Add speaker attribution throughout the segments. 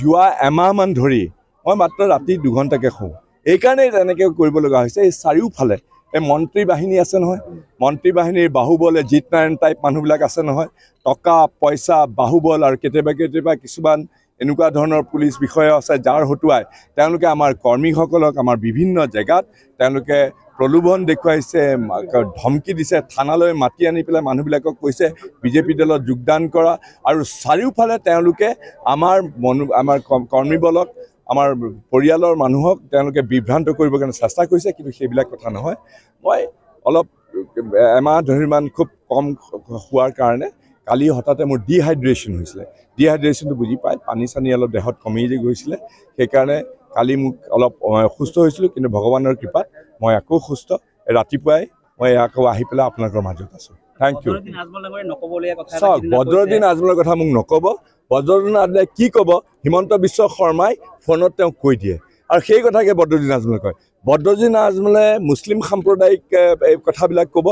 Speaker 1: যোৱা এমাহমান ধৰি মই মাত্ৰ ৰাতি দুঘণ্টাকৈ শুওঁ এইকাৰণেই তেনেকৈ কৰিবলগা হৈছে এই চাৰিওফালে এই মন্ত্ৰী বাহিনী আছে নহয় মন্ত্ৰী বাহিনীৰ বাহুবলে জিত নাৰায়ণ টাইপ মানুহবিলাক আছে নহয় টকা পইচা বাহুবল আৰু কেতিয়াবা কেতিয়াবা কিছুমান এনেকুৱা ধৰণৰ পুলিচ বিষয়া আছে যাৰ হতুৱাই তেওঁলোকে আমাৰ কৰ্মীসকলক আমাৰ বিভিন্ন জেগাত তেওঁলোকে প্ৰলোভন দেখুৱাইছে ধমকি দিছে থানালৈ মাতি আনি পেলাই মানুহবিলাকক কৈছে বিজেপি দলত যোগদান কৰা আৰু চাৰিওফালে তেওঁলোকে আমাৰ মনো আমাৰ কৰ্মীবলক আমাৰ পৰিয়ালৰ মানুহক তেওঁলোকে বিভ্ৰান্ত কৰিবৰ কাৰণে চেষ্টা কৰিছে কিন্তু সেইবিলাক কথা নহয় মই অলপ এমাহ ধৰিমান খুব কম হোৱাৰ কাৰণে কালি হঠাতে মোৰ ডিহাইড্ৰেশ্যন হৈছিলে ডিহাইড্ৰেশ্যনটো বুজি পায় পানী চানী অলপ দেহত কমি গৈছিলে সেইকাৰণে কালি মোক অলপ সুস্থ হৈছিলোঁ কিন্তু ভগৱানৰ কৃপাত মই আকৌ সুস্থ ৰাতিপুৱাই মই আকৌ আহি পেলাই আপোনালোকৰ মাজত আছোঁ থেংক ইউ চাওক বজ্ৰদিন আজমলৰ কথা মোক নক'ব বদ্ৰদিন আজমলে কি ক'ব হিমন্ত বিশ্ব শৰ্মাই ফোনত তেওঁক কৈ দিয়ে আৰু সেই কথাকে বদ্ৰদিন আজমলে কয় বদ্ৰদিন আজমলে মুছলিম সাম্প্ৰদায়িক এই কথাবিলাক ক'ব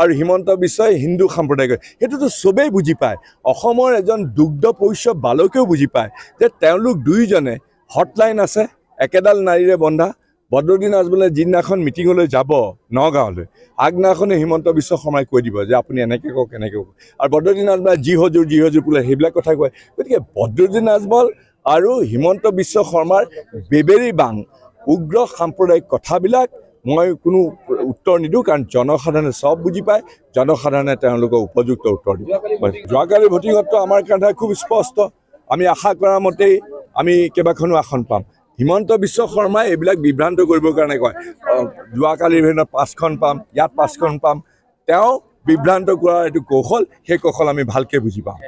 Speaker 1: আৰু হিমন্ত বিশ্বই হিন্দু সাম্প্ৰদায়িক সেইটোতো চবেই বুজি পায় অসমৰ এজন দুগ্ধ পৰিচয় বালকেও বুজি পায় যে তেওঁলোক দুয়োজনে হটলাইন আছে একেডাল নাৰীৰে বন্ধা বদ্ৰুদ্দিন আজমলে যিদিনাখন মিটিঙলৈ যাব নগাঁৱলৈ আগদিনাখনে হিমন্ত বিশ্ব শৰ্মাই কৈ দিব যে আপুনি এনেকৈ কওক এনেকৈ কওক আৰু বদ্ৰুদ্দিন আজমলে যি হজুৰ যি হজুৰ বোলে সেইবিলাক কথা কয় গতিকে বদ্ৰুদ্দিন আজমল আৰু হিমন্ত বিশ্ব শৰ্মাৰ বেবেৰী বাং উগ্ৰ সাম্প্ৰদায়িক কথাবিলাক মই কোনো উত্তৰ নিদিওঁ কাৰণ জনসাধাৰণে চব বুজি পায় জনসাধাৰণে তেওঁলোকক উপযুক্ত উত্তৰ দিব যোৱাকালি ভোটিঙতটো আমাৰ কাৰণে খুব স্পষ্ট আমি আশা কৰা মতেই আমি কেইবাখনো আসন পাম হিমন্ত বিশ্ব শৰ্মাই এইবিলাক বিভ্ৰান্ত কৰিবৰ কাৰণে কয় যোৱাকালিৰ ভিতৰত পাঁচখন পাম ইয়াত পাঁচখন পাম তেওঁ বিভ্ৰান্ত কৰাৰ এইটো কৌশল সেই কৌশল আমি ভালকৈ বুজি পাওঁ